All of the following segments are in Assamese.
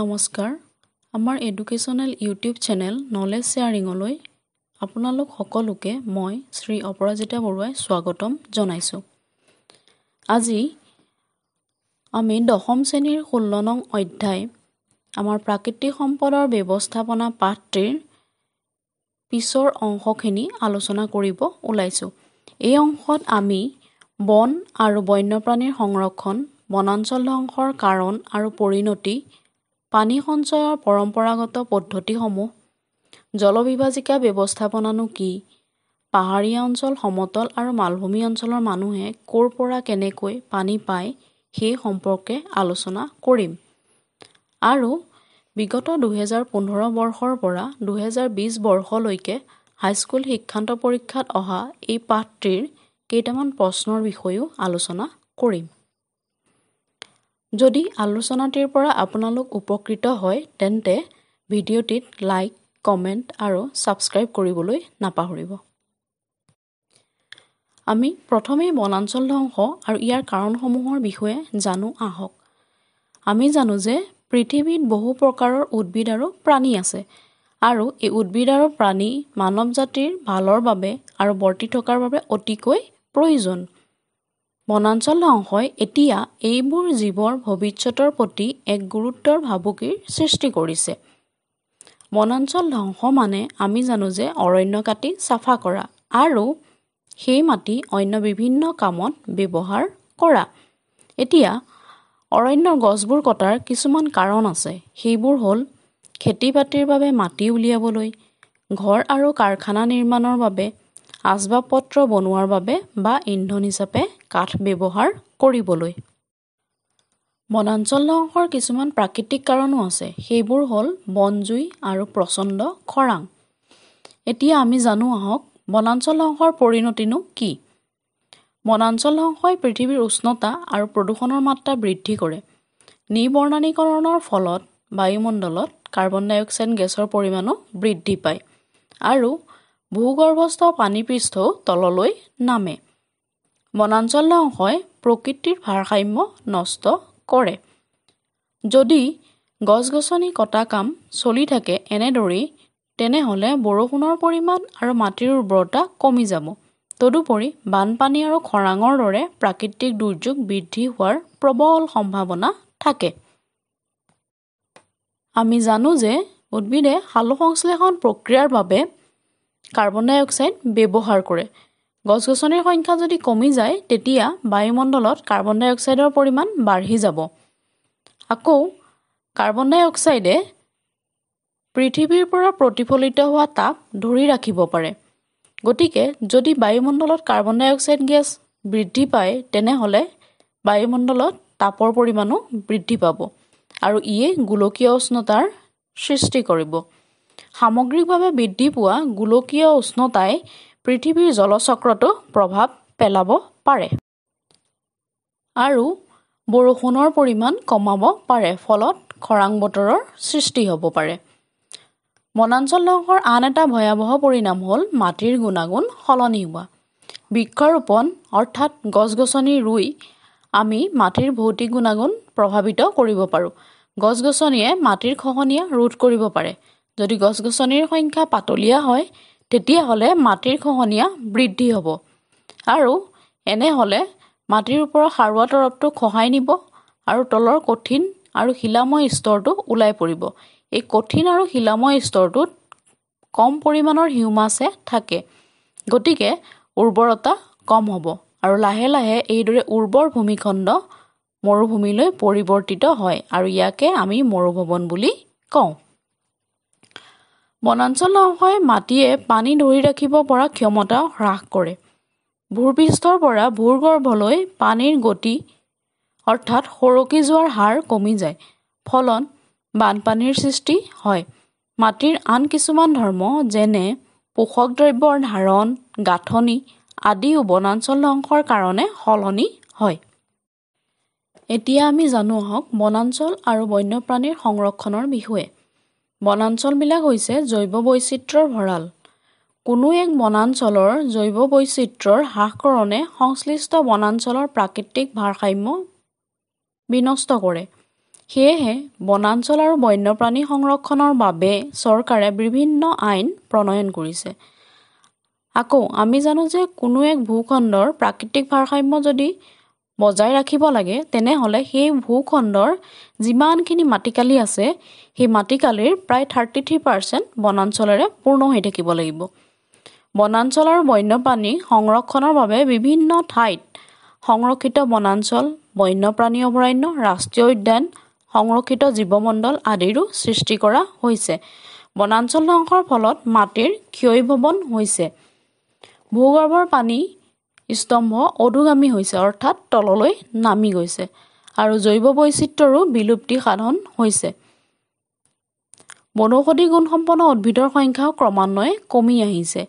নমস্কাৰ আমাৰ এডুকেশ্যনেল ইউটিউব চেনেল নলেজ শ্বেয়াৰিঙলৈ আপোনালোক সকলোকে মই শ্ৰী অপৰাজিতা বৰুৱাই স্বাগতম জনাইছোঁ আজি আমি দশম শ্ৰেণীৰ ষোল্ল নং অধ্যায় আমাৰ প্ৰাকৃতিক সম্পদৰ ব্যৱস্থাপনা পাঠটিৰ পিছৰ অংশখিনি আলোচনা কৰিব ওলাইছোঁ এই অংশত আমি বন আৰু বন্যপ্ৰাণীৰ সংৰক্ষণ বনাঞ্চল ধ্বংসৰ কাৰণ আৰু পৰিণতি পানী সঞ্চয়ৰ পৰম্পৰাগত পদ্ধতিসমূহ জলবিভাজিকা ব্যৱস্থাপনানো কি পাহাৰীয়া অঞ্চল সমতল আৰু মালভূমি অঞ্চলৰ মানুহে ক'ৰ পৰা কেনেকৈ পানী পায় সেই সম্পৰ্কে আলোচনা কৰিম আৰু বিগত দুহেজাৰ পোন্ধৰ বৰ্ষৰ পৰা দুহেজাৰ বিছ বৰ্ষলৈকে হাইস্কুল শিক্ষান্ত পৰীক্ষাত অহা এই পাঠটিৰ কেইটামান প্ৰশ্নৰ বিষয়েও আলোচনা কৰিম যদি আলোচনাটিৰ পৰা আপোনালোক উপকৃত হয় তেন্তে ভিডিঅ'টিত লাইক কমেণ্ট আৰু ছাবস্ক্ৰাইব কৰিবলৈ নাপাহৰিব আমি প্ৰথমেই বনাঞ্চল ধ্বংস আৰু ইয়াৰ কাৰণসমূহৰ বিষয়ে জানো আহক আমি জানো যে পৃথিৱীত বহু প্ৰকাৰৰ উদ্ভিদ আৰু প্ৰাণী আছে আৰু এই উদ্ভিদ আৰু প্ৰাণী মানৱ জাতিৰ ভালৰ বাবে আৰু বৰ্তি থকাৰ বাবে অতিকৈ প্ৰয়োজন বনাঞ্চল ধ্বংসই এতিয়া এইবোৰ জীৱৰ ভৱিষ্যতৰ প্ৰতি এক গুৰুত্বৰ ভাবুকিৰ সৃষ্টি কৰিছে বনাঞ্চল ধ্বংস মানে আমি জানো যে অৰণ্য কাটি চাফা কৰা আৰু সেই মাটি অন্য বিভিন্ন কামত ব্যৱহাৰ কৰা এতিয়া অৰণ্যৰ গছবোৰ কটাৰ কিছুমান কাৰণ আছে সেইবোৰ হ'ল খেতি বাতিৰ বাবে মাটি উলিয়াবলৈ ঘৰ আৰু কাৰখানা নিৰ্মাণৰ বাবে আচবাব পত্ৰ বনোৱাৰ বাবে বা ইন্ধন হিচাপে কাঠ ব্যৱহাৰ কৰিবলৈ বনাঞ্চল ধ্বংসৰ কিছুমান প্ৰাকৃতিক কাৰণো আছে সেইবোৰ হ'ল বনজুই আৰু প্ৰচণ্ড খৰাং এতিয়া আমি জানো আহক বনাঞ্চল ধ্বংসৰ পৰিণতিনো কি বনাঞ্চল ধ্বংসই পৃথিৱীৰ উষ্ণতা আৰু প্ৰদূষণৰ মাত্ৰা বৃদ্ধি কৰে নিবৰ্ণানীকৰণৰ ফলত বায়ুমণ্ডলত কাৰ্বন ডাই অক্সাইড গেছৰ পৰিমাণো বৃদ্ধি পায় আৰু ভূগৰ্ভস্থ পানীপৃষ্ঠও তললৈ নামে বনাঞ্চল অংশই প্ৰকৃতিৰ ভাৰসাম্য নষ্ট কৰে যদি গছ গছনি কটা কাম চলি থাকে এনেদৰেই তেনেহ'লে বৰষুণৰ পৰিমাণ আৰু মাটিৰ উৰ্বৰতা কমি যাব তদুপৰি বানপানী আৰু খৰাঙৰ দৰে প্ৰাকৃতিক দুৰ্যোগ বৃদ্ধি হোৱাৰ প্ৰবল সম্ভাৱনা থাকে আমি জানো যে উদ্ভিদে সংশ্লেষণ প্ৰক্ৰিয়াৰ বাবে কাৰ্বন ডাই অক্সাইড ব্যৱহাৰ কৰে গছ গছনিৰ সংখ্যা যদি কমি যায় তেতিয়া বায়ুমণ্ডলত কাৰ্বন ডাই অক্সাইডৰ পৰিমাণ বাঢ়ি যাব আকৌ কাৰ্বন ডাই অক্সাইডে পৃথিৱীৰ পৰা প্ৰতিফলিত হোৱা তাপ ধৰি ৰাখিব পাৰে গতিকে যদি বায়ুমণ্ডলত কাৰ্বন ডাই অক্সাইড গেছ বৃদ্ধি পায় তেনেহ'লে বায়ুমণ্ডলত তাপৰ পৰিমাণো বৃদ্ধি পাব আৰু ইয়ে গোলকীয় উষ্ণতাৰ সৃষ্টি কৰিব সামগ্ৰিকভাৱে বৃদ্ধি পোৱা গোলকীয় উষ্ণতাই পৃথিৱীৰ জলচক্ৰতো প্ৰভাৱ পেলাব পাৰে আৰু বৰষুণৰ পৰিমাণ কমাব পাৰে ফলত খৰাং বতৰৰ সৃষ্টি হ'ব পাৰে বনাঞ্চল ধ্বংসৰ আন এটা ভয়াৱহ পৰিণাম হ'ল মাটিৰ গুণাগুণ সলনি হোৱা বৃক্ষৰোপণ অৰ্থাৎ গছ গছনি ৰুই আমি মাটিৰ ভৌতিক গুণাগুণ প্ৰভাৱিত কৰিব পাৰোঁ গছ গছনিয়ে মাটিৰ খহনীয়া ৰোধ কৰিব পাৰে যদি গছ গছনিৰ সংখ্যা পাতলীয়া হয় তেতিয়াহ'লে মাটিৰ খহনীয়া বৃদ্ধি হ'ব আৰু এনেহ'লে মাটিৰ ওপৰৰ সাৰুৱা তৰপটো খহাই নিব আৰু তলৰ কঠিন আৰু শিলাময় স্তৰটো ওলাই পৰিব এই কঠিন আৰু শিলাময় স্তৰটোত কম পৰিমাণৰ হিউ মাছে থাকে গতিকে উৰ্বৰতা কম হ'ব আৰু লাহে লাহে এইদৰে উৰ্বৰ ভূমিখণ্ড মৰুভূমিলৈ পৰিৱৰ্তিত হয় আৰু ইয়াকে আমি মৰুভৱন বুলি কওঁ বনাঞ্চল নহয় মাটিয়ে পানী ধৰি ৰাখিব পৰা ক্ষমতা হ্ৰাস কৰে ভূৰ্পৃষ্ঠৰ পৰা ভূগৰ্ভলৈ পানীৰ গতি অৰ্থাৎ সৰকি যোৱাৰ হাৰ কমি যায় ফলত বানপানীৰ সৃষ্টি হয় মাটিৰ আন কিছুমান ধৰ্ম যেনে পোষক দ্ৰব্যৰ ধাৰণ গাঁথনি আদিও বনাঞ্চল ধ্বংসৰ কাৰণে সলনি হয় এতিয়া আমি জানো আহক বনাঞ্চল আৰু বন্যপ্ৰাণীৰ সংৰক্ষণৰ বিষয়ে বনাঞ্চলবিলাক হৈছে জৈৱ বৈচিত্ৰৰ ভঁৰাল কোনো এক বনাঞ্চলৰ জৈৱ বৈচিত্ৰৰ হ্ৰাসকৰণে সংশ্লিষ্ট বনাঞ্চলৰ প্ৰাকৃতিক ভাৰসাম্য বিনষ্ট কৰে সেয়েহে বনাঞ্চল আৰু বন্যপ্ৰাণী সংৰক্ষণৰ বাবে চৰকাৰে বিভিন্ন আইন প্ৰণয়ন কৰিছে আকৌ আমি জানো যে কোনো এক ভূখণ্ডৰ প্ৰাকৃতিক ভাৰসাম্য যদি বজাই ৰাখিব লাগে তেনেহ'লে সেই ভূখণ্ডৰ যিমানখিনি মাটিকালি আছে সেই মাটিকালিৰ প্ৰায় থাৰ্টি থ্ৰী পাৰ্চেণ্ট বনাঞ্চলেৰে পূৰ্ণ হৈ থাকিব লাগিব বনাঞ্চলৰ বন্যপ্ৰাণী সংৰক্ষণৰ বাবে বিভিন্ন ঠাইত সংৰক্ষিত বনাঞ্চল বন্যপ্ৰাণী অভয়াৰণ্য ৰাষ্ট্ৰীয় উদ্যান সংৰক্ষিত জীৱমণ্ডল আদিৰো সৃষ্টি কৰা হৈছে বনাঞ্চল ধ্বংসৰ ফলত মাটিৰ ক্ষয়ীভৱন হৈছে ভূগৰ্ভৰ পানী স্তম্ভ অধোগামী হৈছে অৰ্থাৎ তললৈ নামি গৈছে আৰু জৈৱ বৈচিত্ৰৰো বিলুপ্তি সাধন হৈছে বনৌষধি গুণসম্পন্ন উদ্ভিদৰ সংখ্যাও ক্ৰমান্বয়ে কমি আহিছে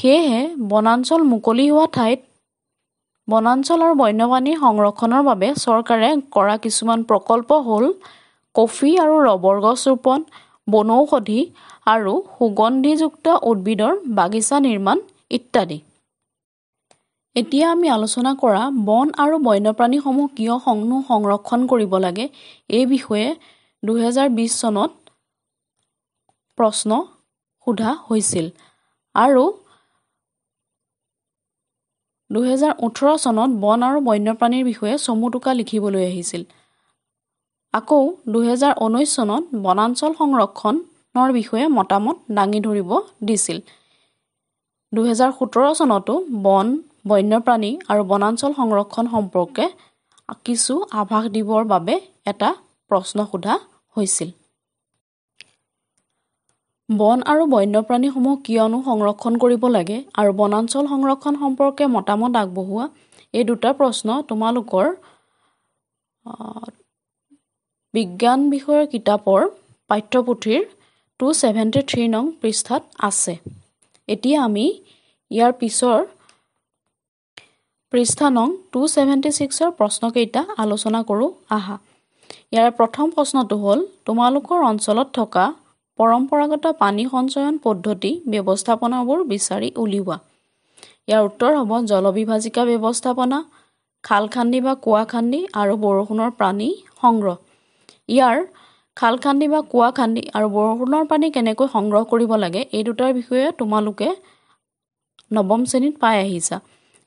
সেয়েহে বনাঞ্চল মুকলি হোৱা ঠাইত বনাঞ্চল আৰু বন্যপ্ৰাণীৰ সংৰক্ষণৰ বাবে চৰকাৰে কৰা কিছুমান প্ৰকল্প হ'ল কফি আৰু ৰবৰ গছ ৰোপণ বনৌষধি আৰু সুগন্ধিযুক্ত উদ্ভিদৰ বাগিচা নিৰ্মাণ ইত্যাদি এতিয়া আমি আলোচনা কৰা বন আৰু বন্যপ্ৰাণীসমূহ কিয় সংনো সংৰক্ষণ কৰিব লাগে এই বিষয়ে দুহেজাৰ বিছ চনত প্ৰশ্ন সোধা হৈছিল আৰু দুহেজাৰ ওঠৰ চনত বন আৰু বন্যপ্ৰাণীৰ বিষয়ে চমু টোকা লিখিবলৈ আহিছিল আকৌ দুহেজাৰ ঊনৈছ চনত বনাঞ্চল সংৰক্ষণৰ বিষয়ে মতামত দাঙি ধৰিব দিছিল দুহেজাৰ সোতৰ চনতো বন বন্যপ্ৰাণী আৰু বনাঞ্চল সংৰক্ষণ সম্পৰ্কে কিছু আভাস দিবৰ বাবে এটা প্ৰশ্ন সোধা হৈছিল বন আৰু বন্যপ্ৰাণীসমূহ কিয়নো সংৰক্ষণ কৰিব লাগে আৰু বনাঞ্চল সংৰক্ষণ সম্পৰ্কে মতামত আগবঢ়োৱা এই দুটা প্ৰশ্ন তোমালোকৰ বিজ্ঞান বিষয়ৰ কিতাপৰ পাঠ্যপুথিৰ টু ছেভেণ্টি থ্ৰী নং পৃষ্ঠাত আছে এতিয়া আমি ইয়াৰ পিছৰ পৃষ্ঠা নং টু চেভেণ্টি ছিক্সৰ প্ৰশ্নকেইটা আলোচনা কৰোঁ আহা ইয়াৰে প্ৰথম প্ৰশ্নটো হ'ল তোমালোকৰ অঞ্চলত থকা পৰম্পৰাগত পানী সঞ্চয়ন পদ্ধতি ব্যৱস্থাপনাবোৰ বিচাৰি উলিওৱা ইয়াৰ উত্তৰ হ'ব জলবিভাজিকা ব্যৱস্থাপনা খাল খান্দি বা কুঁৱা খান্দি আৰু বৰষুণৰ পানী সংগ্ৰহ ইয়াৰ খাল খান্দি বা কুঁৱা খান্দি আৰু বৰষুণৰ পানী কেনেকৈ সংগ্ৰহ কৰিব লাগে এই দুটাৰ বিষয়ে তোমালোকে নৱম শ্ৰেণীত পাই আহিছা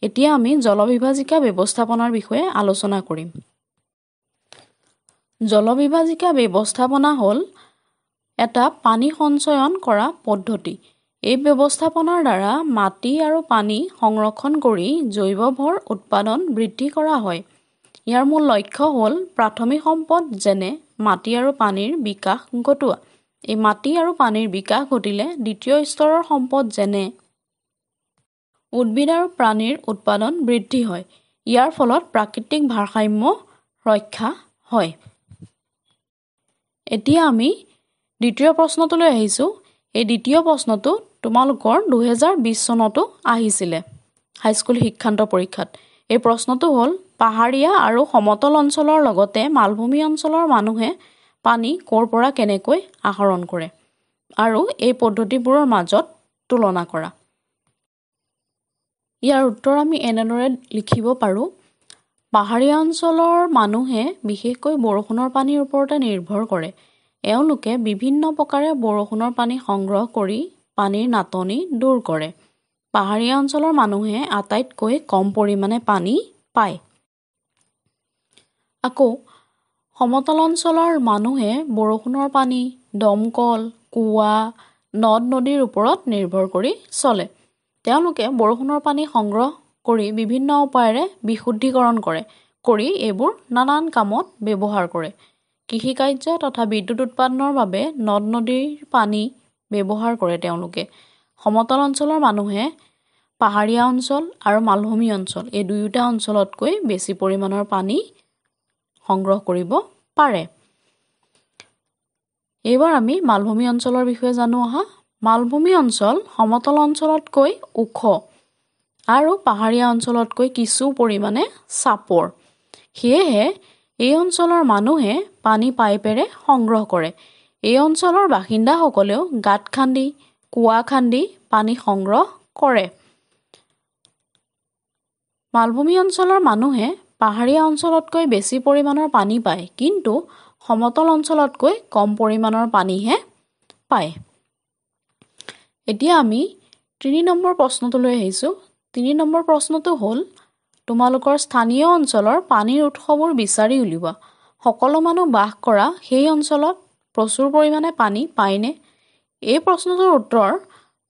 এতিয়া আমি জলবিভাজিকা ব্যৱস্থাপনাৰ বিষয়ে আলোচনা কৰিম জলবিভাজিকা ব্যৱস্থাপনা হ'ল এটা পানী সঞ্চয়ন কৰা পদ্ধতি এই ব্যৱস্থাপনাৰ দ্বাৰা মাটি আৰু পানী সংৰক্ষণ কৰি জৈৱভৰ উৎপাদন বৃদ্ধি কৰা হয় ইয়াৰ মূল লক্ষ্য হ'ল প্ৰাথমিক সম্পদ যেনে মাটি আৰু পানীৰ বিকাশ ঘটোৱা এই মাটি আৰু পানীৰ বিকাশ ঘটিলে দ্বিতীয় স্তৰৰ সম্পদ যেনে উদ্ভিদ আৰু প্ৰাণীৰ উৎপাদন বৃদ্ধি হয় ইয়াৰ ফলত প্ৰাকৃতিক ভাৰসাম্য ৰক্ষা হয় এতিয়া আমি দ্বিতীয় প্ৰশ্নটোলৈ আহিছোঁ এই দ্বিতীয় প্ৰশ্নটো তোমালোকৰ দুহেজাৰ বিছ চনতো আহিছিলে হাইস্কুল শিক্ষান্ত পৰীক্ষাত এই প্ৰশ্নটো হ'ল পাহাৰীয়া আৰু সমতল অঞ্চলৰ লগতে মালভূমি অঞ্চলৰ মানুহে পানী ক'ৰ পৰা কেনেকৈ আহৰণ কৰে আৰু এই পদ্ধতিবোৰৰ মাজত তুলনা কৰা ইয়াৰ উত্তৰ আমি এনেদৰে লিখিব পাৰোঁ পাহাৰীয়া অঞ্চলৰ মানুহে বিশেষকৈ বৰষুণৰ পানীৰ ওপৰতে নিৰ্ভৰ কৰে এওঁলোকে বিভিন্ন প্ৰকাৰে বৰষুণৰ পানী সংগ্ৰহ কৰি পানীৰ নাটনি দূৰ কৰে পাহাৰীয়া অঞ্চলৰ মানুহে আটাইতকৈ কম পৰিমাণে পানী পায় আকৌ সমতল অঞ্চলৰ মানুহে বৰষুণৰ পানী দমকল কুঁৱা নদ নদীৰ ওপৰত নিৰ্ভৰ কৰি চলে তেওঁলোকে বৰষুণৰ পানী সংগ্ৰহ কৰি বিভিন্ন উপায়েৰে বিশুদ্ধিকৰণ কৰে কৰি এইবোৰ নানান কামত ব্যৱহাৰ কৰে কৃষি কাৰ্য তথা বিদ্যুৎ উৎপাদনৰ বাবে নদ নদীৰ পানী ব্যৱহাৰ কৰে তেওঁলোকে সমতল অঞ্চলৰ মানুহে পাহাৰীয়া অঞ্চল আৰু মালভূমি অঞ্চল এই দুয়োটা অঞ্চলতকৈ বেছি পৰিমাণৰ পানী সংগ্ৰহ কৰিব পাৰে এইবাৰ আমি মালভূমি অঞ্চলৰ বিষয়ে জানো অহা মালভূমি অঞ্চল সমতল অঞ্চলতকৈ ওখ আৰু পাহাৰীয়া অঞ্চলতকৈ কিছু পৰিমাণে চাপৰ সেয়েহে এই অঞ্চলৰ মানুহে পানী পাইপেৰে সংগ্ৰহ কৰে এই অঞ্চলৰ বাসিন্দাসকলেও গাঁত খান্দি কুঁৱা খান্দি পানী সংগ্ৰহ কৰে মালভূমি অঞ্চলৰ মানুহে পাহাৰীয়া অঞ্চলতকৈ বেছি পৰিমাণৰ পানী পায় কিন্তু সমতল অঞ্চলতকৈ কম পৰিমাণৰ পানীহে পায় এতিয়া আমি তিনি নম্বৰ প্ৰশ্নটোলৈ আহিছোঁ তিনি নম্বৰ প্ৰশ্নটো হ'ল তোমালোকৰ স্থানীয় অঞ্চলৰ পানীৰ উৎসবোৰ বিচাৰি উলিওৱা সকলো মানুহ বাস কৰা সেই অঞ্চলত প্ৰচুৰ পৰিমাণে পানী পায়নে এই প্ৰশ্নটোৰ উত্তৰ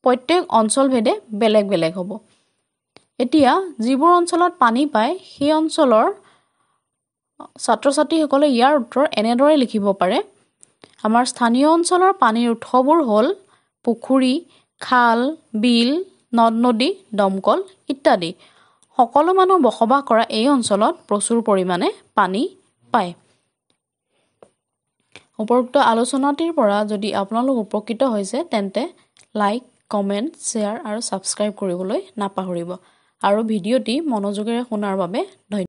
প্ৰত্যেক অঞ্চলভেদে বেলেগ বেলেগ হ'ব এতিয়া যিবোৰ অঞ্চলত পানী পায় সেই অঞ্চলৰ ছাত্ৰ ছাত্ৰীসকলে ইয়াৰ উত্তৰ এনেদৰে লিখিব পাৰে আমাৰ স্থানীয় অঞ্চলৰ পানীৰ উৎসবোৰ হ'ল পুখুৰী খাল বিল নদ নদী দমকল ইত্যাদি সকলো মানুহ বসবাস কৰা এই অঞ্চলত প্ৰচুৰ পৰিমাণে পানী পায় উপৰোক্ত আলোচনাটিৰ পৰা যদি আপোনালোক উপকৃত হৈছে তেন্তে লাইক কমেণ্ট শ্বেয়াৰ আৰু ছাবস্ক্ৰাইব কৰিবলৈ নাপাহৰিব আৰু ভিডিঅ'টি মনোযোগেৰে শুনাৰ বাবে ধন্যবাদ